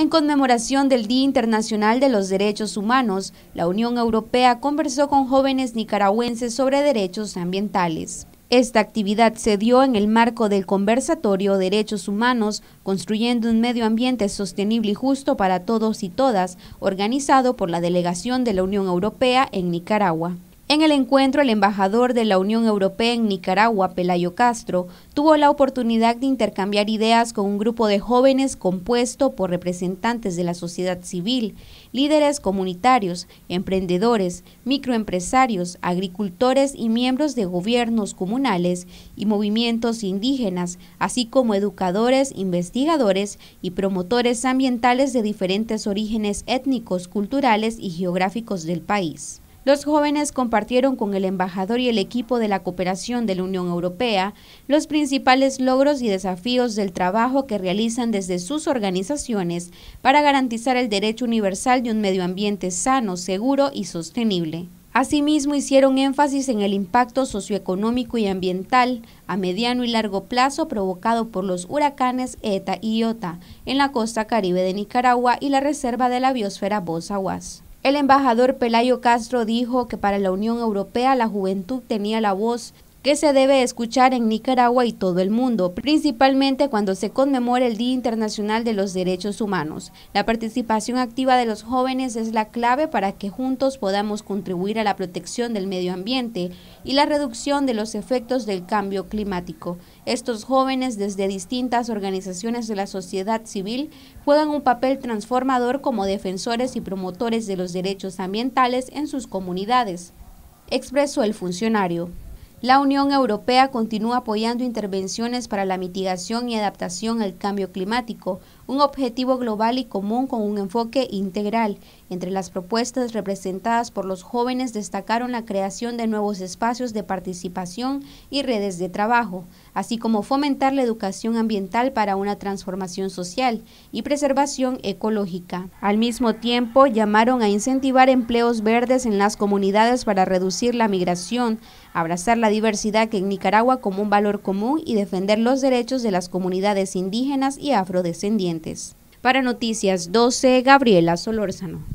En conmemoración del Día Internacional de los Derechos Humanos, la Unión Europea conversó con jóvenes nicaragüenses sobre derechos ambientales. Esta actividad se dio en el marco del conversatorio Derechos Humanos, construyendo un medio ambiente sostenible y justo para todos y todas, organizado por la delegación de la Unión Europea en Nicaragua. En el encuentro, el embajador de la Unión Europea en Nicaragua, Pelayo Castro, tuvo la oportunidad de intercambiar ideas con un grupo de jóvenes compuesto por representantes de la sociedad civil, líderes comunitarios, emprendedores, microempresarios, agricultores y miembros de gobiernos comunales y movimientos indígenas, así como educadores, investigadores y promotores ambientales de diferentes orígenes étnicos, culturales y geográficos del país. Los jóvenes compartieron con el embajador y el equipo de la cooperación de la Unión Europea los principales logros y desafíos del trabajo que realizan desde sus organizaciones para garantizar el derecho universal de un medio ambiente sano, seguro y sostenible. Asimismo, hicieron énfasis en el impacto socioeconómico y ambiental a mediano y largo plazo provocado por los huracanes ETA y IOTA en la costa caribe de Nicaragua y la reserva de la biosfera Bozaguas. El embajador Pelayo Castro dijo que para la Unión Europea la juventud tenía la voz que se debe escuchar en Nicaragua y todo el mundo, principalmente cuando se conmemora el Día Internacional de los Derechos Humanos. La participación activa de los jóvenes es la clave para que juntos podamos contribuir a la protección del medio ambiente y la reducción de los efectos del cambio climático. Estos jóvenes desde distintas organizaciones de la sociedad civil juegan un papel transformador como defensores y promotores de los derechos ambientales en sus comunidades, expresó el funcionario. La Unión Europea continúa apoyando intervenciones para la mitigación y adaptación al cambio climático, un objetivo global y común con un enfoque integral. Entre las propuestas representadas por los jóvenes destacaron la creación de nuevos espacios de participación y redes de trabajo, así como fomentar la educación ambiental para una transformación social y preservación ecológica. Al mismo tiempo, llamaron a incentivar empleos verdes en las comunidades para reducir la migración, abrazar la diversidad que en Nicaragua como un valor común y defender los derechos de las comunidades indígenas y afrodescendientes. Para Noticias 12, Gabriela Solórzano.